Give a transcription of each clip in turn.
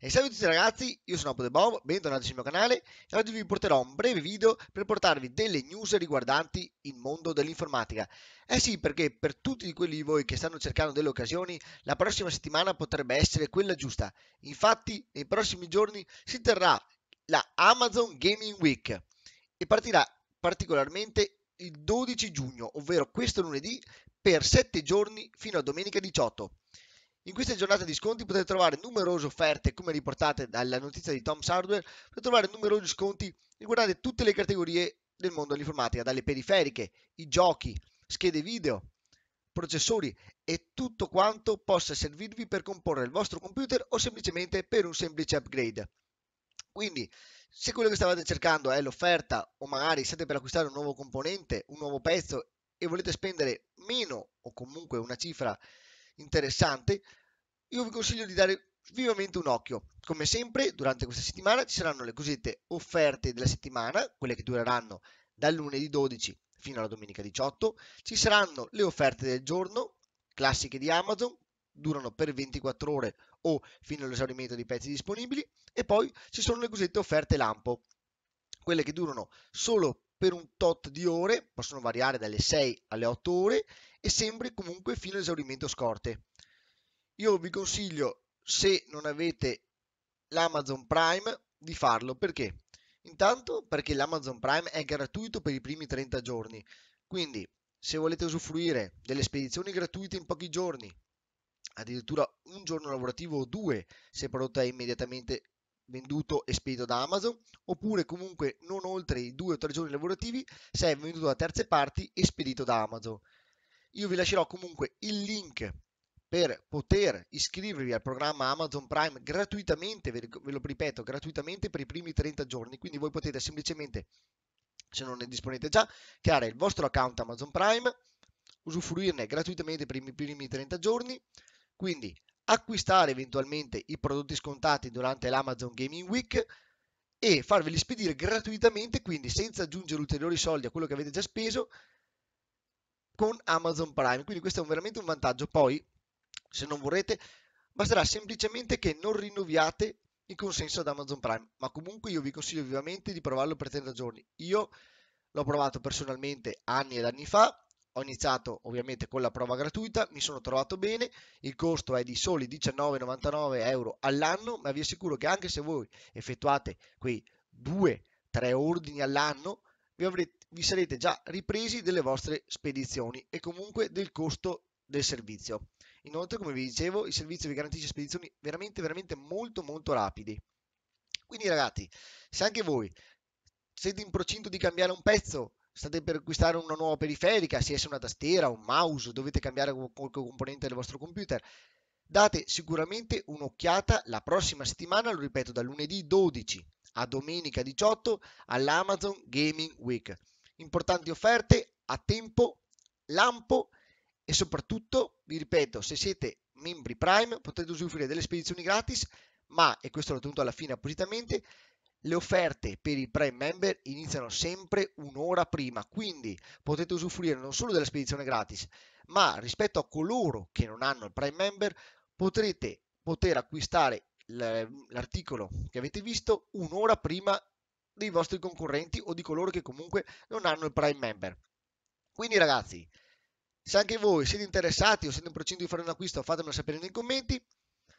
E salve a tutti ragazzi, io sono Apo The Bob, bentornati sul mio canale e oggi vi porterò un breve video per portarvi delle news riguardanti il mondo dell'informatica. Eh sì, perché per tutti quelli di voi che stanno cercando delle occasioni, la prossima settimana potrebbe essere quella giusta. Infatti, nei prossimi giorni si terrà la Amazon Gaming Week e partirà particolarmente il 12 giugno, ovvero questo lunedì, per 7 giorni fino a domenica 18. In questa giornata di sconti potete trovare numerose offerte, come riportate dalla notizia di Tom's Hardware, potete trovare numerosi sconti riguardanti tutte le categorie del mondo dell'informatica, dalle periferiche, i giochi, schede video, processori e tutto quanto possa servirvi per comporre il vostro computer o semplicemente per un semplice upgrade. Quindi, se quello che stavate cercando è l'offerta o magari siete per acquistare un nuovo componente, un nuovo pezzo e volete spendere meno o comunque una cifra interessante, io vi consiglio di dare vivamente un occhio. Come sempre, durante questa settimana ci saranno le cosiddette offerte della settimana, quelle che dureranno dal lunedì 12 fino alla domenica 18. Ci saranno le offerte del giorno, classiche di Amazon, durano per 24 ore o fino all'esaurimento dei pezzi disponibili. E poi ci sono le cosiddette offerte lampo, quelle che durano solo per un tot di ore, possono variare dalle 6 alle 8 ore e sempre comunque fino all'esaurimento scorte. Io vi consiglio, se non avete l'Amazon Prime, di farlo perché? Intanto perché l'Amazon Prime è gratuito per i primi 30 giorni, quindi se volete usufruire delle spedizioni gratuite in pochi giorni, addirittura un giorno lavorativo o due se prodotta immediatamente venduto e spedito da Amazon, oppure comunque non oltre i 2 o 3 giorni lavorativi se è venduto da terze parti e spedito da Amazon. Io vi lascerò comunque il link per poter iscrivervi al programma Amazon Prime gratuitamente, ve lo ripeto, gratuitamente per i primi 30 giorni, quindi voi potete semplicemente, se non ne disponete già, creare il vostro account Amazon Prime, usufruirne gratuitamente per i primi 30 giorni, quindi acquistare eventualmente i prodotti scontati durante l'Amazon Gaming Week e farveli spedire gratuitamente, quindi senza aggiungere ulteriori soldi a quello che avete già speso con Amazon Prime. Quindi questo è un, veramente un vantaggio. Poi, se non vorrete, basterà semplicemente che non rinnoviate il consenso ad Amazon Prime, ma comunque io vi consiglio vivamente di provarlo per 30 giorni. Io l'ho provato personalmente anni ed anni fa ho iniziato ovviamente con la prova gratuita, mi sono trovato bene, il costo è di soli 19,99 euro all'anno, ma vi assicuro che anche se voi effettuate quei 2-3 ordini all'anno, vi, vi sarete già ripresi delle vostre spedizioni e comunque del costo del servizio. Inoltre, come vi dicevo, il servizio vi garantisce spedizioni veramente, veramente molto, molto rapidi. Quindi ragazzi, se anche voi siete in procinto di cambiare un pezzo state per acquistare una nuova periferica, sia una tastiera, un mouse, dovete cambiare qualche componente del vostro computer, date sicuramente un'occhiata la prossima settimana, lo ripeto, da lunedì 12 a domenica 18 all'Amazon Gaming Week. Importanti offerte a tempo, lampo e soprattutto, vi ripeto, se siete membri Prime potete usufruire delle spedizioni gratis, ma, e questo l'ho tenuto alla fine appositamente, le offerte per i Prime Member iniziano sempre un'ora prima, quindi potete usufruire non solo della spedizione gratis, ma rispetto a coloro che non hanno il Prime Member potrete poter acquistare l'articolo che avete visto un'ora prima dei vostri concorrenti o di coloro che comunque non hanno il Prime Member. Quindi ragazzi, se anche voi siete interessati o siete in procinto di fare un acquisto, fatemelo sapere nei commenti,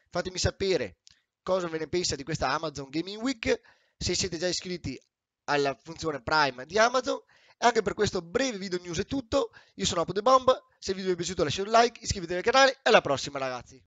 fatemi sapere cosa ve ne pensa di questa Amazon Gaming Week se siete già iscritti alla funzione Prime di Amazon. E anche per questo breve video news è tutto, io sono Apo The Bomb, se il video vi è piaciuto lasciate un like, iscrivetevi al canale e alla prossima ragazzi!